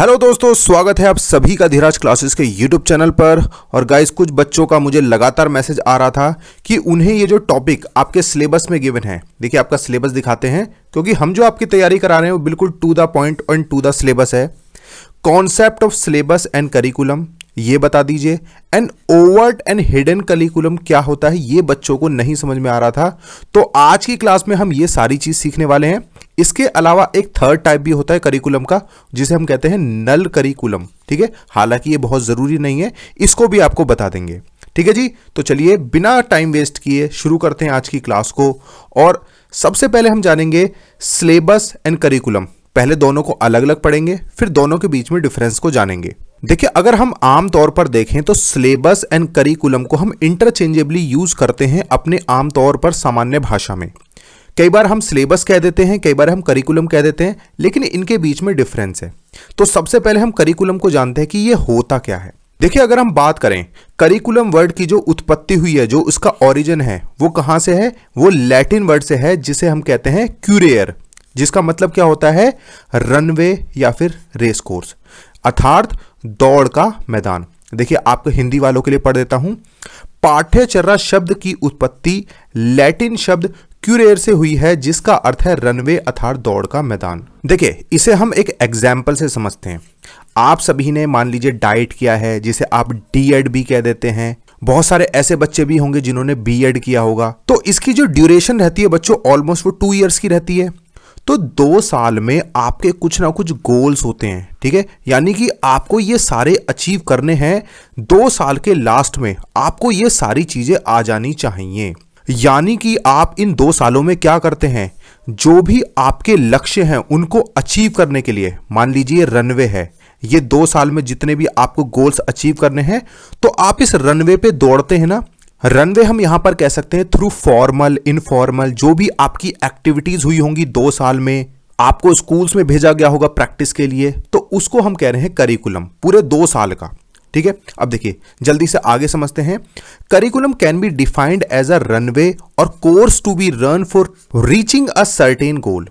Hello दोस्तों स्वागत है आप सभी का धीराज क्लासेस के यूट्यूब चैनल पर और गाइस कुछ बच्चों का मुझे लगातार मैसेज आ रहा था कि उन्हें ये जो टॉपिक आपके सिलेबस में गिवन है देखिए आपका सिलेबस दिखाते हैं क्योंकि हम जो आपकी तैयारी करा रहे हैं वो बिल्कुल to the point and to the syllabus है concept of syllabus and curriculum ये बता दीजिए and overt and hidden curriculum क्या होता है ये बच्चों को नहीं समझ में आ रहा था तो आज की क्लास में हम ये सारी चीज़ सीखने वाले हैं इसके अलावा एक थर्ड टाइप भी होता है करिकुलम का जिसे हम कहते हैं नल करिकुलम ठीक है हालांकि ये बहुत ज़रूरी नहीं है इसको भी आपको बता देंगे ठीक है जी तो चलिए बिना टाइम वेस्ट किए शुरू करते हैं आज की क्लास को और सबसे पहले हम जानेंगे सिलेबस एंड करिकुलम पहले दोनों को अलग अलग पढ़ेंगे फिर दोनों के बीच में डिफरेंस को जानेंगे देखिए अगर हम आम तौर पर देखें तो सिलेबस एंड करिकुलम को हम इंटरचेंजेबली यूज़ करते हैं अपने आम तौर पर सामान्य भाषा में कई बार हम सिलेबस कह देते हैं कई बार हम करिकुलम कह देते हैं लेकिन इनके बीच में डिफरेंस है तो सबसे पहले हम करिकुलम को जानते हैं कि ये होता क्या है देखिए अगर हम बात करें करिकुलम वर्ड की जो उत्पत्ति हुई है जो उसका ओरिजिन है वो कहाँ से है वो लैटिन वर्ड से है जिसे हम कहते हैं क्यूरेयर जिसका मतलब क्या होता है रनवे या फिर रेस कोर्स अर्थात दौड़ का मैदान देखिए आपको हिंदी वालों के लिए पढ़ देता हूं पाठ्यचर्रा शब्द की उत्पत्ति लैटिन शब्द क्यूरेर से हुई है जिसका अर्थ है रनवे अथार दौड़ का मैदान देखिए इसे हम एक एग्जाम्पल से समझते हैं आप सभी ने मान लीजिए डाइट किया है जिसे आप डीएड भी कह देते हैं बहुत सारे ऐसे बच्चे भी होंगे जिन्होंने बीएड किया होगा तो इसकी जो ड्यूरेशन रहती है बच्चों ऑलमोस्ट वो टू ईयर्स की रहती है तो दो साल में आपके कुछ ना कुछ गोल्स होते हैं ठीक है यानी कि आपको ये सारे अचीव करने हैं दो साल के लास्ट में आपको ये सारी चीज़ें आ जानी चाहिए यानी कि आप इन दो सालों में क्या करते हैं जो भी आपके लक्ष्य हैं उनको अचीव करने के लिए मान लीजिए रनवे है ये दो साल में जितने भी आपको गोल्स अचीव करने हैं तो आप इस रनवे पे दौड़ते हैं ना रनवे हम यहां पर कह सकते हैं थ्रू फॉर्मल इनफॉर्मल जो भी आपकी एक्टिविटीज़ हुई होंगी दो साल में आपको स्कूल्स में भेजा गया होगा प्रैक्टिस के लिए तो उसको हम कह रहे हैं करिकुलम पूरे दो साल का ठीक है अब देखिए जल्दी से आगे समझते हैं curriculum can be defined as a runway और course to be run for reaching a certain goal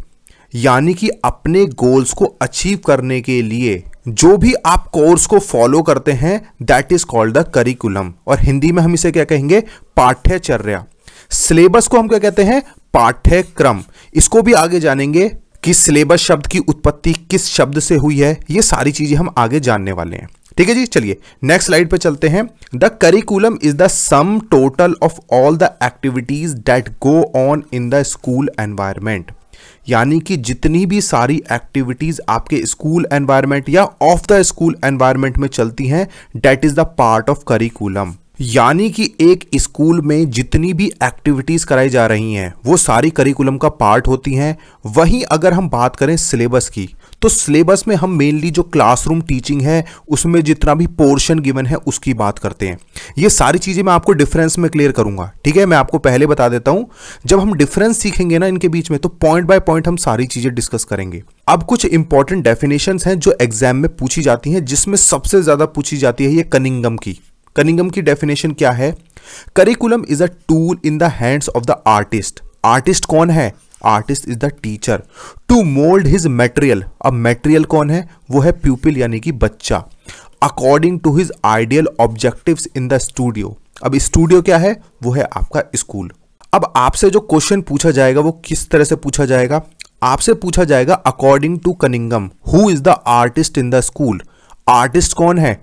यानी कि अपने गोल्स को अचीव करने के लिए जो भी आप कोर्स को फॉलो करते हैं that is called the curriculum और हिंदी में हम इसे क्या कहेंगे पाठ्यचर्या सिलेबस को हम क्या कहते हैं पाठ्यक्रम इसको भी आगे जानेंगे कि सिलेबस शब्द की उत्पत्ति किस शब्द से हुई है ये सारी चीजें हम आगे जानने वाले हैं ठीक है जी चलिए नेक्स्ट स्लाइड पे चलते हैं the curriculum is the sum total of all the activities that go on in the school environment यानी कि जितनी भी सारी एक्टिविटीज़ आपके स्कूल एनवायरनमेंट या ऑफ द स्कूल एनवायरनमेंट में चलती हैं that is the part of curriculum यानी कि एक स्कूल में जितनी भी एक्टिविटीज़ कराई जा रही हैं वो सारी करिकुलम का पार्ट होती हैं वहीं अगर हम बात करें सिलेबस की तो सिलेबस में हम मेनली जो क्लासरूम टीचिंग है उसमें जितना भी पोर्शन गिवन है उसकी बात करते हैं ये सारी चीज़ें मैं आपको डिफरेंस में क्लियर करूंगा ठीक है मैं आपको पहले बता देता हूं जब हम डिफरेंस सीखेंगे ना इनके बीच में तो पॉइंट बाय पॉइंट हम सारी चीज़ें डिस्कस करेंगे अब कुछ इंपॉर्टेंट डेफिनेशन हैं जो एग्जाम में पूछी जाती हैं जिसमें सबसे ज़्यादा पूछी जाती है ये कनिंगम की कनिंगम की डेफिनेशन क्या है curriculum is a tool in the hands of the artist artist कौन है artist is the teacher to mould his material अब मेटेरियल कौन है वो है प्यूपिल यानी कि बच्चा according to his ideal objective in the studio अब स्टूडियो क्या है वो है आपका स्कूल अब आपसे जो क्वेश्चन पूछा जाएगा वो किस तरह से पूछा जाएगा आपसे पूछा जाएगा according to Cunningham who is the artist in the school artist कौन है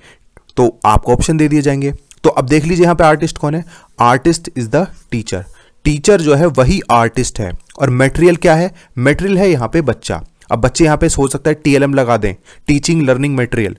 तो आपको ऑप्शन दे दिए जाएंगे तो अब देख लीजिए यहां पे आर्टिस्ट कौन है artist is the teacher teacher जो है वही आर्टिस्ट है और मटेरियल क्या है मटेरियल है यहाँ पे बच्चा अब बच्चे यहाँ पे सोच सकता है टीएलएम लगा दें टीचिंग लर्निंग मटेरियल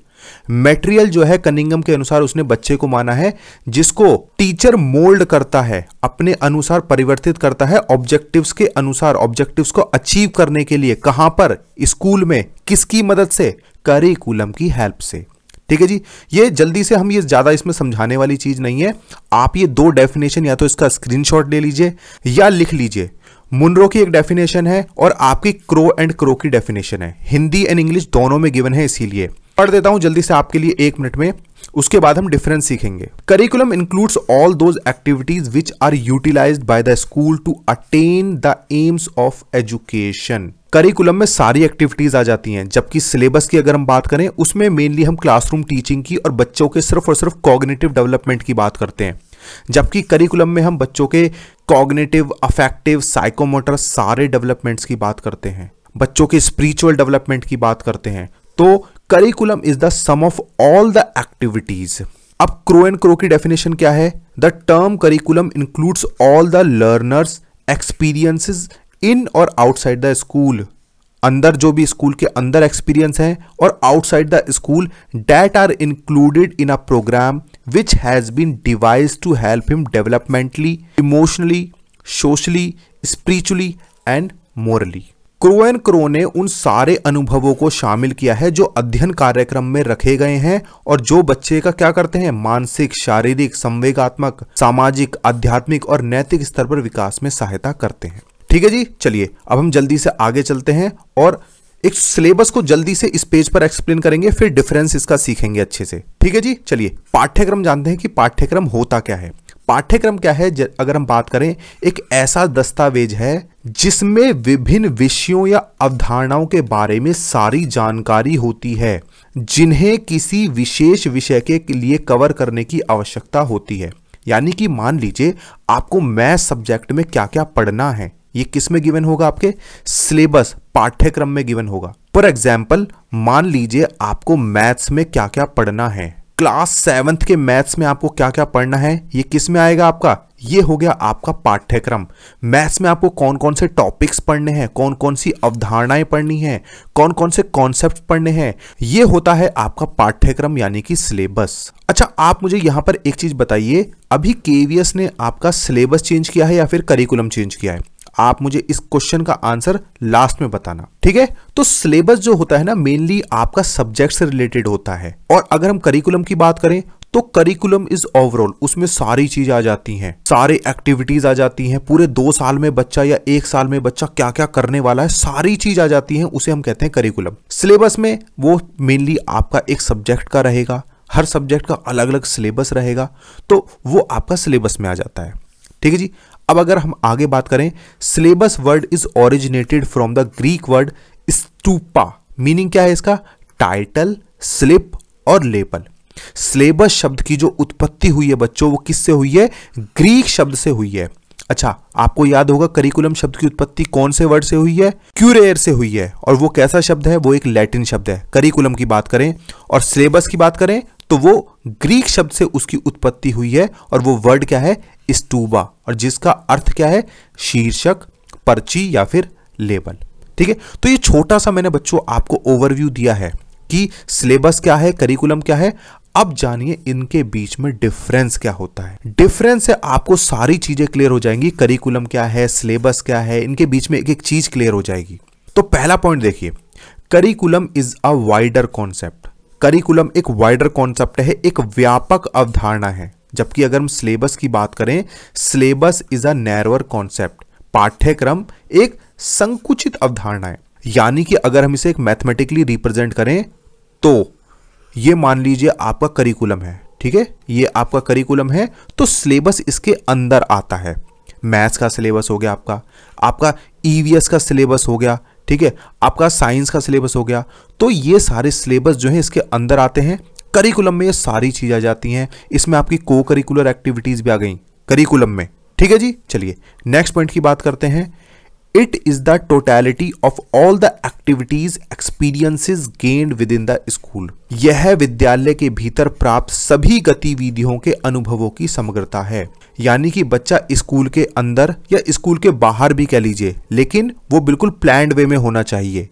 मटेरियल जो है कनिंगम के अनुसार उसने बच्चे को माना है जिसको टीचर मोल्ड करता है अपने अनुसार परिवर्तित करता है ऑब्जेक्टिव्स के अनुसार ऑब्जेक्टिव्स को अचीव करने के लिए कहां पर स्कूल में किसकी मदद से करिकुलम की हेल्प से ठीक है जी ये जल्दी से हम ये ज़्यादा इसमें समझाने वाली चीज़ नहीं है आप ये दो डेफिनेशन या तो इसका स्क्रीनशॉट ले लीजिए या लिख लीजिए मुनरो की एक डेफिनेशन है और आपकी क्रो एंड क्रो की डेफिनेशन है हिंदी एंड इंग्लिश दोनों में गिवन है इसीलिए पढ़ देता हूं जल्दी से आपके लिए एक मिनट में उसके बाद हम डिफरेंस सीखेंगे curriculum includes all those activities which are utilized by the school to attain the aims of education curriculum में सारी एक्टिविटीज आ जाती हैं जबकि सिलेबस की अगर हम बात करें उसमें मेनली हम क्लासरूम टीचिंग की और बच्चों के सिर्फ और सिर्फ कॉग्नेटिव डेवलपमेंट की बात करते हैं जबकि करिकुलम में हम बच्चों के कॉग्निटिव अफेक्टिव साइकोमोटर सारे डेवलपमेंट्स की बात करते हैं बच्चों के स्पिरिचुअल डेवलपमेंट की बात करते हैं तो curriculum is the sum of all the activities अब क्रो एंड क्रो की डेफिनेशन क्या है the term curriculum includes all the learners experiences in और आउटसाइड द स्कूल अंदर जो भी स्कूल के अंदर एक्सपीरियंस हैं और outside the school that are included in a program which has been devised to help him developmentally, emotionally, socially, spiritually and morally. Crow and Crow ने उन सारे अनुभवों को शामिल किया है जो अध्ययन कार्यक्रम में रखे गए हैं और जो बच्चे का क्या करते हैं मानसिक शारीरिक संवेगात्मक सामाजिक आध्यात्मिक और नैतिक स्तर पर विकास में सहायता करते हैं ठीक है जी चलिए अब हम जल्दी से आगे चलते हैं और एक सिलेबस को जल्दी से इस पेज पर एक्सप्लेन करेंगे फिर डिफरेंस इसका सीखेंगे अच्छे से ठीक है जी चलिए पाठ्यक्रम जानते हैं कि पाठ्यक्रम होता क्या है पाठ्यक्रम क्या है अगर हम बात करें एक ऐसा दस्तावेज है जिसमें विभिन्न विषयों या अवधारणाओं के बारे में सारी जानकारी होती है जिन्हें किसी विशेष विषय के लिए कवर करने की आवश्यकता होती है यानी कि मान लीजिए आपको मैथ सब्जेक्ट में क्या क्या पढ़ना है ये किस में गिवन होगा आपके सिलेबस पाठ्यक्रम में गिवन होगा फॉर एग्जाम्पल मान लीजिए आपको मैथ्स में क्या क्या पढ़ना है क्लास सेवन्थ के मैथ्स में आपको क्या क्या पढ़ना है ये किस में आएगा आपका ये हो गया आपका पाठ्यक्रम मैथ्स में आपको कौन कौन से टॉपिक्स पढ़ने हैं कौन कौन सी अवधारणाएं पढ़नी हैं कौन कौन से कॉन्सेप्ट पढ़ने हैं ये होता है आपका पाठ्यक्रम यानी कि सिलेबस अच्छा आप मुझे यहां पर एक चीज बताइए अभी केवीएस ने आपका सिलेबस चेंज किया है या फिर करिकुलम चेंज किया है आप मुझे इस क्वेश्चन का आंसर लास्ट में बताना ठीक है तो सिलेबस जो होता है ना मेनली आपका सब्जेक्ट से रिलेटेड होता है और अगर हम करिकुलम की बात करें तो करिकुलम इज ओवरऑल उसमें सारी चीज आ जाती हैं सारे एक्टिविटीज आ जाती हैं पूरे दो साल में बच्चा या एक साल में बच्चा क्या क्या करने वाला है सारी चीज आ जाती है उसे हम कहते हैं करिकुलम सिलेबस में वो मेनली आपका एक सब्जेक्ट का रहेगा हर सब्जेक्ट का अलग अलग सिलेबस रहेगा तो वो आपका सिलेबस में आ जाता है ठीक है जी अब अगर हम आगे बात करें syllabus word is originated from the Greek word स्टूपा मीनिंग क्या है इसका टाइटल स्लिप और लेपल सिलेबस शब्द की जो उत्पत्ति हुई है बच्चों वो किससे हुई है ग्रीक शब्द से हुई है अच्छा आपको याद होगा करिकुलम शब्द की उत्पत्ति कौन से वर्ड से हुई है क्यूरेयर से हुई है और वो कैसा शब्द है वो एक लैटिन शब्द है करिकुलम की बात करें और सिलेबस की बात करें तो वो ग्रीक शब्द से उसकी उत्पत्ति हुई है और वो वर्ड क्या है स्टूबा और जिसका अर्थ क्या है शीर्षक पर्ची या फिर लेबल ठीक है तो ये छोटा सा मैंने बच्चों आपको ओवरव्यू दिया है कि सिलेबस क्या है करिकुलम क्या है अब जानिए इनके बीच में डिफरेंस क्या होता है डिफरेंस से आपको सारी चीजें क्लियर हो जाएंगी करिकुलम क्या है सिलेबस क्या है इनके बीच में एक एक चीज क्लियर हो जाएगी तो पहला पॉइंट देखिए curriculum is a wider concept curriculum एक वाइडर कॉन्सेप्ट है एक व्यापक अवधारणा है जबकि अगर हम सिलेबस की बात करें syllabus is a narrower concept पाठ्यक्रम एक संकुचित अवधारणा है यानी कि अगर हम इसे एक मैथमेटिकली रिप्रेजेंट करें तो ये मान लीजिए आपका करिकुलम है ठीक है ये आपका करिकुलम है तो सिलेबस इसके अंदर आता है मैथ्स का सिलेबस हो गया आपका आपका ईवीएस e का सिलेबस हो गया ठीक है आपका साइंस का सिलेबस हो गया तो ये सारे सिलेबस जो है इसके अंदर आते हैं करिकुलम में ये सारी चीज़ आ जाती हैं इसमें आपकी को करिकुलर एक्टिविटीज़ भी आ गई करिकुलम में ठीक है जी चलिए नेक्स्ट पॉइंट की बात करते हैं it is the totality of all the activities experiences gained within the school यह विद्यालय के भीतर प्राप्त सभी गतिविधियों के अनुभवों की समग्रता है यानी कि बच्चा स्कूल के अंदर या स्कूल के बाहर भी कह लीजिए लेकिन वो बिल्कुल प्लैंड वे में होना चाहिए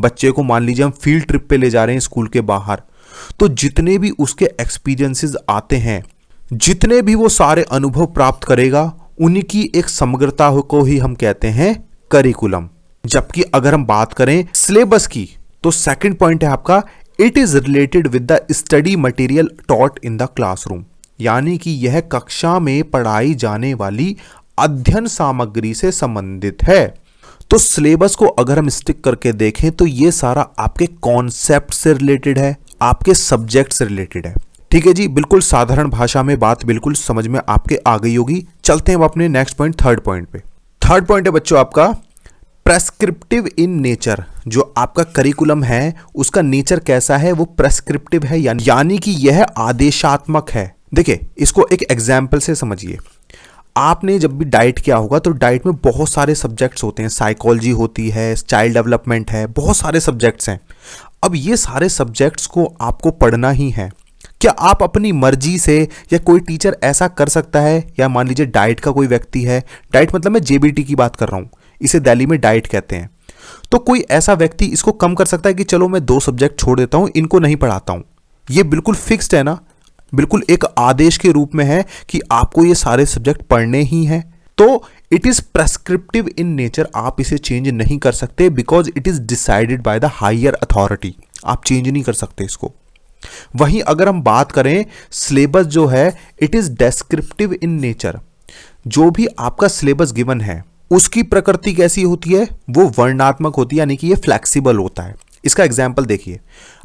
बच्चे को मान लीजिए हम फील्ड ट्रिप पे ले जा रहे हैं स्कूल के बाहर तो जितने भी उसके एक्सपीरियंसेस आते हैं जितने भी वो सारे अनुभव प्राप्त करेगा उनकी एक समग्रता को ही हम कहते हैं करिकुलम जबकि अगर हम बात करें सिलेबस की तो सेकंड पॉइंट है आपका it is related with the study material taught in the classroom यानी कि यह कक्षा में पढ़ाई जाने वाली अध्ययन सामग्री से संबंधित है तो सिलेबस को अगर हम स्टिक करके देखें तो ये सारा आपके कॉन्सेप्ट से रिलेटेड है आपके सब्जेक्ट से रिलेटेड है ठीक है जी बिल्कुल साधारण भाषा में बात बिल्कुल समझ में आपके आ गई होगी चलते हैं अब अपने नेक्स्ट पॉइंट थर्ड पॉइंट पे थर्ड पॉइंट है बच्चों आपका प्रेस्क्रिप्टिव इन नेचर जो आपका करिकुलम है उसका नेचर कैसा है वो प्रेस्क्रिप्टिव है यानी कि यह आदेशात्मक है देखिये इसको एक एग्जाम्पल से समझिए आपने जब भी डाइट किया होगा तो डाइट में बहुत सारे सब्जेक्ट्स होते हैं साइकोलॉजी होती है चाइल्ड डेवलपमेंट है बहुत सारे सब्जेक्ट्स हैं अब ये सारे सब्जेक्ट्स को आपको पढ़ना ही है क्या आप अपनी मर्जी से या कोई टीचर ऐसा कर सकता है या मान लीजिए डाइट का कोई व्यक्ति है डाइट मतलब मैं जेबीटी की बात कर रहा हूँ इसे दिल्ली में डाइट कहते हैं तो कोई ऐसा व्यक्ति इसको कम कर सकता है कि चलो मैं दो सब्जेक्ट छोड़ देता हूँ इनको नहीं पढ़ाता हूँ ये बिल्कुल फिक्स्ड है ना बिल्कुल एक आदेश के रूप में है कि आपको ये सारे सब्जेक्ट पढ़ने ही हैं तो it is prescriptive in nature आप इसे चेंज नहीं कर सकते because it is decided by the higher authority आप चेंज नहीं कर सकते इसको वहीं अगर हम बात करें सिलेबस जो है it is descriptive in nature जो भी आपका सिलेबस गिवन है उसकी प्रकृति कैसी होती है वो वर्णात्मक होती है यानी कि ये फ्लैक्सीबल होता है इसका एग्जाम्पल देखिए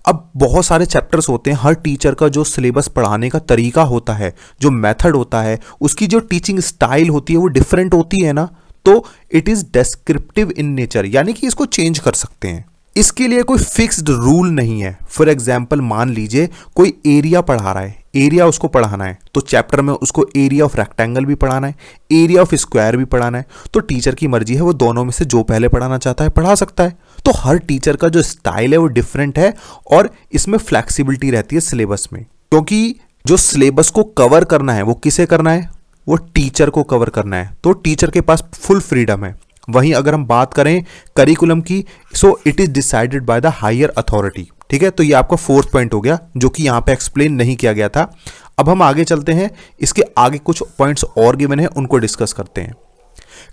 अब बहुत सारे चैप्टर्स होते हैं हर टीचर का जो सिलेबस पढ़ाने का तरीका होता है जो मेथड होता है उसकी जो टीचिंग स्टाइल होती है वो डिफरेंट होती है ना तो it is descriptive in nature यानी कि इसको चेंज कर सकते हैं इसके लिए कोई फिक्स्ड रूल नहीं है फॉर एग्जाम्पल मान लीजिए कोई एरिया पढ़ा रहा है एरिया उसको पढ़ाना है तो चैप्टर में उसको एरिया ऑफ रेक्टेंगल भी पढ़ाना है एरिया ऑफ स्क्वायर भी पढ़ाना है तो टीचर की मर्जी है वो दोनों में से जो पहले पढ़ाना चाहता है पढ़ा सकता है तो हर टीचर का जो स्टाइल है वो डिफरेंट है और इसमें फ्लैक्सीबिलिटी रहती है सिलेबस में क्योंकि जो सिलेबस को कवर करना है वो किसे करना है वो टीचर को कवर करना है तो टीचर के पास फुल फ्रीडम है वहीं अगर हम बात करें करिकुलम की so it is decided by the higher authority ठीक है तो ये आपका फोर्थ पॉइंट हो गया जो कि यहां पे एक्सप्लेन नहीं किया गया था अब हम आगे चलते हैं इसके आगे कुछ पॉइंट्स और गिवन है उनको डिस्कस करते हैं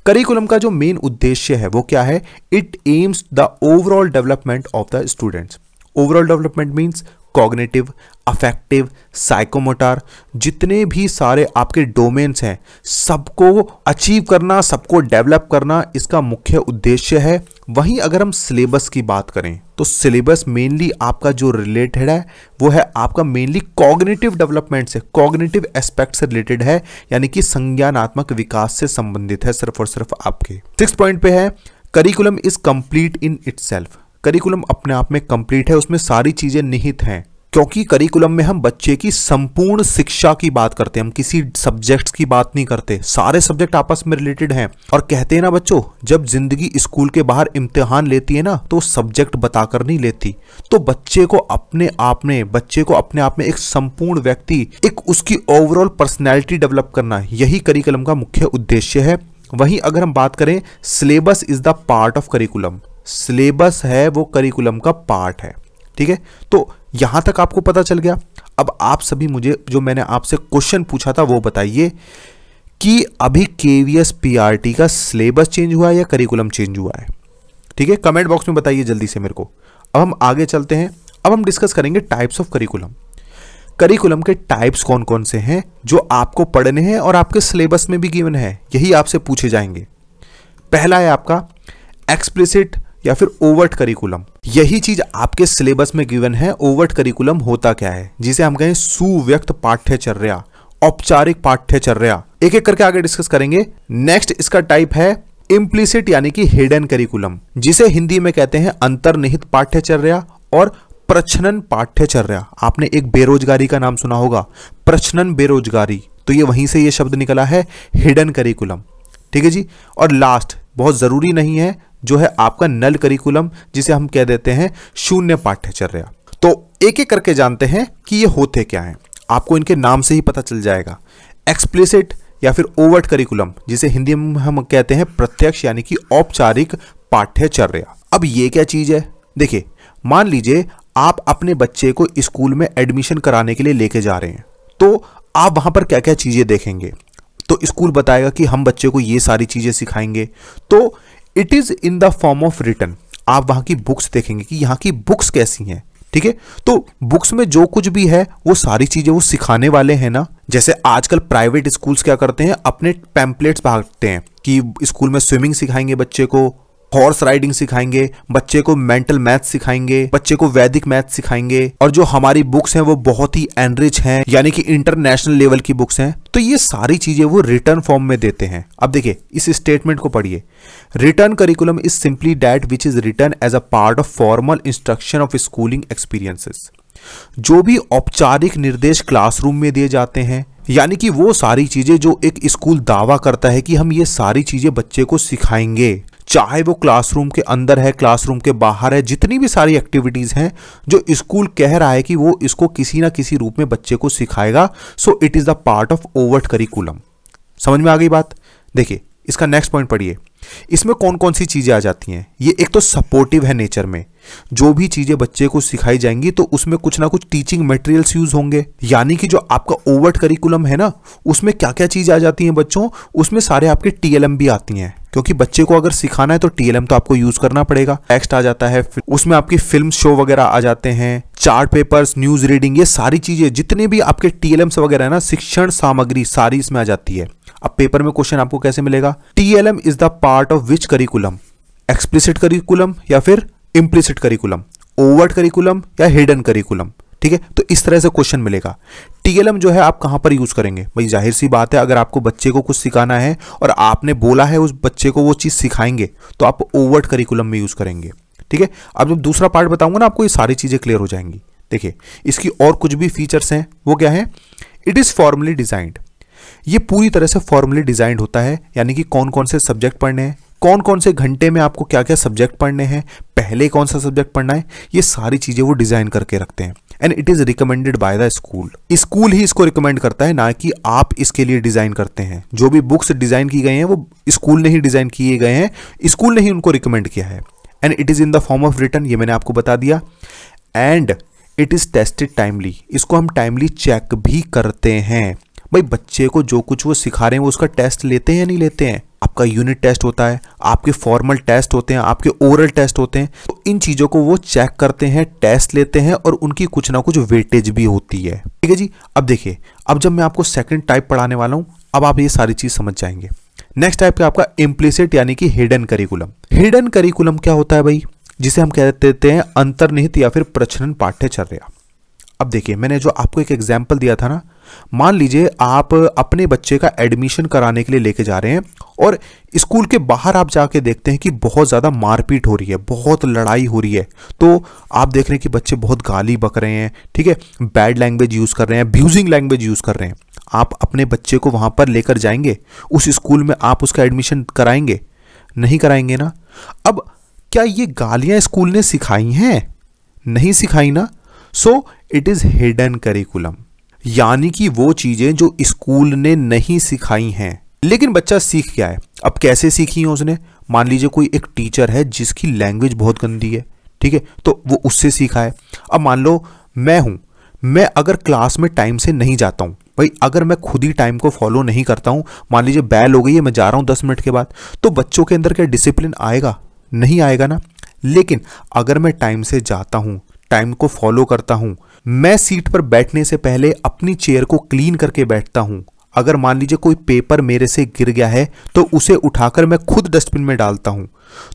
करिकुलम का जो मेन उद्देश्य है वो क्या है it aims the overall development of the students overall development means cognitive affective psychomotor जितने भी सारे आपके डोमेन्स हैं सबको अचीव करना सबको डेवलप करना इसका मुख्य उद्देश्य है वहीं अगर हम सिलेबस की बात करें तो सिलेबस मेनली आपका जो रिलेटेड है वो है आपका मेनली कॉग्नेटिव डेवलपमेंट से कॉग्नेटिव एस्पेक्ट से रिलेटेड है यानी कि संज्ञानात्मक विकास से संबंधित है सिर्फ और सिर्फ आपके सिक्स पॉइंट पे है curriculum is complete in its curriculum अपने आप में कंप्लीट है उसमें सारी चीज़ें निहित हैं क्योंकि करिकुलम में हम बच्चे की संपूर्ण शिक्षा की बात करते हैं हम किसी सब्जेक्ट्स की बात नहीं करते सारे सब्जेक्ट आपस में रिलेटेड हैं और कहते हैं ना बच्चों जब जिंदगी स्कूल के बाहर इम्तिहान लेती है ना तो सब्जेक्ट बताकर नहीं लेती तो बच्चे को अपने आप में बच्चे को अपने आप में एक संपूर्ण व्यक्ति एक उसकी ओवरऑल पर्सनैलिटी डेवलप करना यही करिकुलम का मुख्य उद्देश्य है वहीं अगर हम बात करें syllabus is the part of curriculum syllabus है वो करिकुलम का पार्ट है ठीक है तो यहां तक आपको पता चल गया अब आप सभी मुझे जो मैंने आपसे क्वेश्चन पूछा था वो बताइए कि अभी केवीएस पीआरटी का सिलेबस चेंज हुआ है या करिकुलम चेंज हुआ है ठीक है कमेंट बॉक्स में बताइए जल्दी से मेरे को अब हम आगे चलते हैं अब हम डिस्कस करेंगे टाइप्स ऑफ करिकुलम करिकुलम के टाइप्स कौन कौन से हैं जो आपको पढ़ने हैं और आपके सिलेबस में भी गिवन है यही आपसे पूछे जाएंगे पहला है आपका एक्सप्लिसिट या फिर ओवर्ट करिकुलम यही चीज आपके सिलेबस में गिवन है ओवर्ट करिकुलम होता क्या है जिसे हम कहें सुव्यक्त पाठ्यचर्या औपचारिक पाठ्यचर्या एक एक करके आगे डिस्कस करेंगे नेक्स्ट इसका टाइप है इम्प्लीसिट यानी कि हिडन करिकुलम जिसे हिंदी में कहते हैं अंतर्निहित पाठ्यचर्या और प्रचनन पाठ्यचर्या आपने एक बेरोजगारी का नाम सुना होगा प्रचनन बेरोजगारी तो ये वहीं से ये शब्द निकला है हिडन करिकुलम ठीक है जी और लास्ट बहुत ज़रूरी नहीं है जो है आपका नल करिकुलम जिसे हम कह देते हैं शून्य पाठ्यचर्य तो एक एक करके जानते हैं कि ये होते क्या हैं आपको इनके नाम से ही पता चल जाएगा एक्सप्लिसिट या फिर ओवर्ट करिकुलम जिसे हिंदी में हम कहते हैं प्रत्यक्ष यानी कि औपचारिक पाठ्यचर्य अब ये क्या चीज़ है देखिए मान लीजिए आप अपने बच्चे को स्कूल में एडमिशन कराने के लिए लेके जा रहे हैं तो आप वहां पर क्या क्या चीज़ें देखेंगे तो स्कूल बताएगा कि हम बच्चे को ये सारी चीज़ें सिखाएंगे तो it is in the form of written आप वहां की बुक्स देखेंगे कि यहाँ की बुक्स कैसी हैं ठीक है तो बुक्स में जो कुछ भी है वो सारी चीजें वो सिखाने वाले हैं ना जैसे आजकल प्राइवेट स्कूल्स क्या करते हैं अपने पैम्पलेट्स भागते हैं कि स्कूल में स्विमिंग सिखाएंगे बच्चे को हॉर्स राइडिंग सिखाएंगे बच्चे को मेंटल मैथ सिखाएंगे बच्चे को वैदिक मैथ सिखाएंगे और जो हमारी बुक्स हैं वो बहुत ही एनरिच हैं यानी कि इंटरनेशनल लेवल की बुक्स हैं तो ये सारी चीजें वो रिटर्न फॉर्म में देते हैं अब देखिए इस स्टेटमेंट को पढ़िए written curriculum is simply that which is written as a part of formal instruction of schooling experiences जो भी औपचारिक निर्देश क्लासरूम में दिए जाते हैं यानी कि वो सारी चीज़ें जो एक स्कूल दावा करता है कि हम ये सारी चीज़ें बच्चे को सिखाएंगे चाहे वो क्लासरूम के अंदर है क्लासरूम के बाहर है जितनी भी सारी एक्टिविटीज़ हैं जो स्कूल कह रहा है कि वो इसको किसी ना किसी रूप में बच्चे को सिखाएगा so it is the part of overt curriculum समझ में आ गई बात देखिए इसका नेक्स्ट पॉइंट पढ़िए इसमें कौन कौन सी चीज़ें आ जाती हैं ये एक तो सपोर्टिव है नेचर में जो भी चीज़ें बच्चे को सिखाई जाएंगी तो उसमें कुछ ना कुछ टीचिंग मटेरियल्स यूज होंगे यानी कि जो आपका ओवर्ट करिकुलम है ना उसमें क्या क्या चीज़ आ जाती है बच्चों उसमें सारे आपके टीएलएम भी आती हैं क्योंकि बच्चे को अगर सिखाना है तो टीएलएम तो आपको यूज करना पड़ेगा टेक्स्ट आ जाता है उसमें आपकी फिल्म शो वगैरह आ जाते हैं चार्ट पेपर्स न्यूज रीडिंग ये सारी चीजें जितने भी आपके टीएलएम्स वगैरह है ना शिक्षण सामग्री सारी इसमें आ जाती है अब पेपर में क्वेश्चन आपको कैसे मिलेगा TLM is the part of which curriculum explicit curriculum या फिर इम्प्लिसिट करिकुलम ओवर्ट करिकुलम या हिडन करिकुलम ठीक है तो इस तरह से क्वेश्चन मिलेगा टीएलएम जो है आप कहां पर यूज़ करेंगे भाई जाहिर सी बात है अगर आपको बच्चे को कुछ सिखाना है और आपने बोला है उस बच्चे को वो चीज़ सिखाएंगे तो आप ओवर्ट करिकुलम में यूज़ करेंगे ठीक है अब जब दूसरा पार्ट बताऊंगा ना आपको ये सारी चीज़ें क्लियर हो जाएंगी देखिए इसकी और कुछ भी फीचर्स हैं वो क्या है इट इज़ फॉर्मली डिजाइंड ये पूरी तरह से फॉर्मली डिजाइंड होता है यानी कि कौन कौन से सब्जेक्ट पढ़ने हैं कौन कौन से घंटे में आपको क्या क्या सब्जेक्ट पढ़ने हैं पहले कौन सा सब्जेक्ट पढ़ना है ये सारी चीज़ें वो डिज़ाइन करके रखते हैं and it is recommended by the school school ही इसको रिकमेंड करता है ना कि आप इसके लिए डिज़ाइन करते हैं जो भी बुक्स डिज़ाइन की गई हैं वो स्कूल ने ही डिज़ाइन किए गए हैं स्कूल ने ही उनको रिकमेंड किया है and it is in the form of written ये मैंने आपको बता दिया and it is tested timely इसको हम टाइमली चेक भी करते हैं भाई बच्चे को जो कुछ वो सिखा रहे हैं वो उसका टेस्ट लेते हैं या नहीं लेते हैं आपका यूनिट टेस्ट होता है आपके फॉर्मल टेस्ट होते हैं आपके ओरल टेस्ट होते हैं तो इन चीज़ों को वो चेक करते हैं टेस्ट लेते हैं और उनकी कुछ ना कुछ वेटेज भी होती है ठीक है जी अब देखिए अब जब मैं आपको सेकेंड टाइप पढ़ाने वाला हूँ अब आप ये सारी चीज़ समझ जाएंगे नेक्स्ट टाइप का आपका इम्प्लीसिट यानी कि हिडन करिकुलम हिडन करिकुलम क्या होता है भाई जिसे हम कह देते हैं अंतर्निहित या फिर प्रचलन पाठ्यचर्या अब देखिए मैंने जो आपको एक एग्जाम्पल दिया था ना मान लीजिए आप अपने बच्चे का एडमिशन कराने के लिए लेके जा रहे हैं और स्कूल के बाहर आप जाके देखते हैं कि बहुत ज़्यादा मारपीट हो रही है बहुत लड़ाई हो रही है तो आप देख रहे हैं कि बच्चे बहुत गाली बक रहे हैं ठीक है बैड लैंग्वेज यूज़ कर रहे हैं अब्यूजिंग लैंग्वेज यूज़ कर रहे हैं आप अपने बच्चे को वहाँ पर लेकर जाएंगे उस स्कूल में आप उसका एडमिशन कराएंगे नहीं कराएंगे ना अब क्या ये गालियाँ स्कूल ने सिखाई हैं नहीं सिखाई ना so it is hidden curriculum यानी कि वो चीज़ें जो स्कूल ने नहीं सिखाई हैं लेकिन बच्चा सीख गया है अब कैसे सीखी है उसने मान लीजिए कोई एक टीचर है जिसकी लैंग्वेज बहुत गंदी है ठीक है तो वो उससे सीखा है अब मान लो मैं हूँ मैं अगर क्लास में टाइम से नहीं जाता हूँ भाई अगर मैं खुद ही टाइम को फॉलो नहीं करता हूँ मान लीजिए बैल हो गई है मैं जा रहा हूँ दस मिनट के बाद तो बच्चों के अंदर क्या डिसिप्लिन आएगा नहीं आएगा ना लेकिन अगर मैं टाइम से जाता हूँ टाइम को फॉलो करता हूँ मैं सीट पर बैठने से पहले अपनी चेयर को क्लीन करके बैठता हूँ अगर मान लीजिए कोई पेपर मेरे से गिर गया है तो उसे उठाकर मैं खुद डस्टबिन में डालता हूँ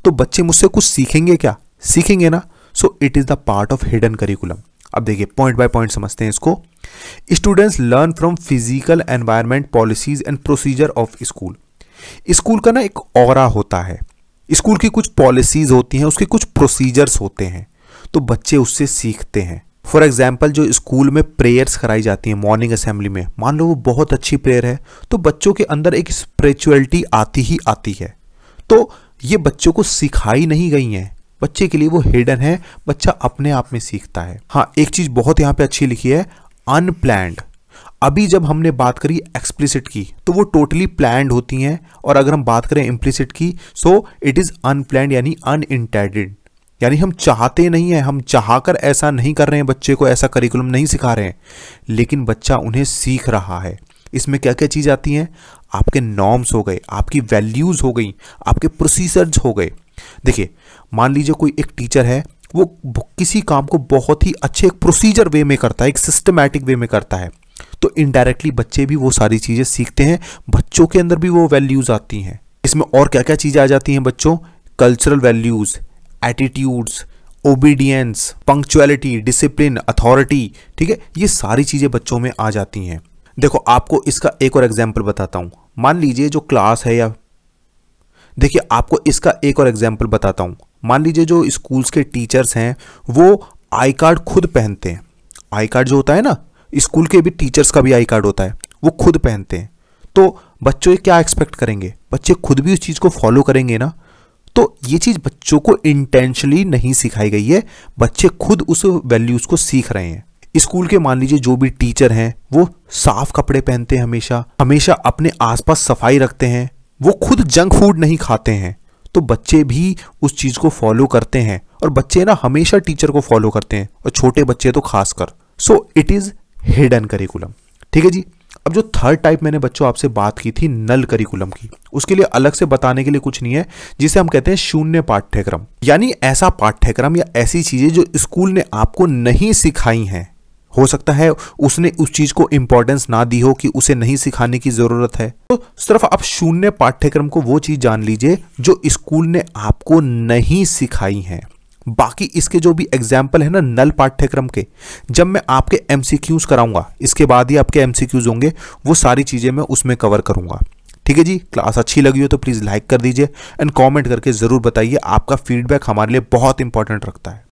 तो बच्चे मुझसे कुछ सीखेंगे क्या सीखेंगे ना so it is the part of hidden curriculum अब देखिए पॉइंट बाय पॉइंट समझते हैं इसको students learn from physical environment policies and procedure of school school का ना एक और होता है स्कूल की कुछ पॉलिसीज होती हैं उसके कुछ प्रोसीजर्स होते हैं तो बच्चे उससे सीखते हैं फॉर एग्जाम्पल जो स्कूल में प्रेयर्स कराई जाती हैं मॉर्निंग असेंबली में मान लो वो बहुत अच्छी प्रेयर है तो बच्चों के अंदर एक स्परिचुअलिटी आती ही आती है तो ये बच्चों को सिखाई नहीं गई हैं बच्चे के लिए वो हिडन है बच्चा अपने आप में सीखता है हाँ एक चीज़ बहुत यहाँ पे अच्छी लिखी है अनप्लैंड अभी जब हमने बात करी एक्सप्लिसिट की तो वो टोटली प्लैंड होती हैं और अगर हम बात करें इम्प्लिसिट की सो इट इज़ अनप्लैंड यानी अनइंटेडेड यानी हम चाहते नहीं हैं हम चाह कर ऐसा नहीं कर रहे हैं बच्चे को ऐसा करिकुलम नहीं सिखा रहे हैं लेकिन बच्चा उन्हें सीख रहा है इसमें क्या क्या चीज़ आती हैं आपके नॉर्म्स हो गए आपकी वैल्यूज़ हो गई आपके प्रोसीजर्स हो गए देखिए मान लीजिए कोई एक टीचर है वो किसी काम को बहुत ही अच्छे एक प्रोसीजर वे में करता है एक सिस्टमैटिक वे में करता है तो इनडायरेक्टली बच्चे भी वो सारी चीज़ें सीखते हैं बच्चों के अंदर भी वो वैल्यूज़ आती हैं इसमें और क्या क्या चीज़ें आ जाती हैं बच्चों cultural values attitudes obedience punctuality discipline authority ठीक है ये सारी चीज़ें बच्चों में आ जाती हैं देखो आपको इसका एक और एग्जाम्पल बताता हूँ मान लीजिए जो क्लास है या देखिए आपको इसका एक और एग्जाम्पल बताता हूँ मान लीजिए जो स्कूल्स के टीचर्स हैं वो आई कार्ड खुद पहनते हैं आई कार्ड जो होता है ना स्कूल के भी टीचर्स का भी आई कार्ड होता है वो खुद पहनते हैं तो बच्चों क्या एक्सपेक्ट करेंगे बच्चे खुद भी उस चीज़ को फॉलो करेंगे ना तो ये चीज़ बच्चों को इंटेंशनली नहीं सिखाई गई है बच्चे खुद उस वैल्यूज़ को सीख रहे हैं स्कूल के मान लीजिए जो भी टीचर हैं वो साफ कपड़े पहनते हैं हमेशा हमेशा अपने आसपास सफाई रखते हैं वो खुद जंक फूड नहीं खाते हैं तो बच्चे भी उस चीज़ को फॉलो करते हैं और बच्चे ना हमेशा टीचर को फॉलो करते हैं और छोटे बच्चे तो खासकर so it is hidden curriculum ठीक है जी अब जो थर्ड टाइप मैंने बच्चों आपसे बात की थी नल करिकुलम की उसके लिए अलग से बताने के लिए कुछ नहीं है जिसे हम कहते हैं शून्य पाठ्यक्रम यानी ऐसा पाठ्यक्रम या ऐसी चीजें जो स्कूल ने आपको नहीं सिखाई हैं हो सकता है उसने उस चीज को इंपॉर्टेंस ना दी हो कि उसे नहीं सिखाने की जरूरत है तो सिर्फ आप शून्य पाठ्यक्रम को वो चीज जान लीजिए जो स्कूल ने आपको नहीं सिखाई है बाकी इसके जो भी एग्जाम्पल है ना नल पाठ्यक्रम के जब मैं आपके एम कराऊंगा इसके बाद ही आपके एम होंगे वो सारी चीज़ें मैं उसमें कवर करूंगा ठीक है जी क्लास अच्छी लगी हो तो प्लीज़ लाइक कर दीजिए एंड कमेंट करके ज़रूर बताइए आपका फीडबैक हमारे लिए बहुत इंपॉर्टेंट रखता है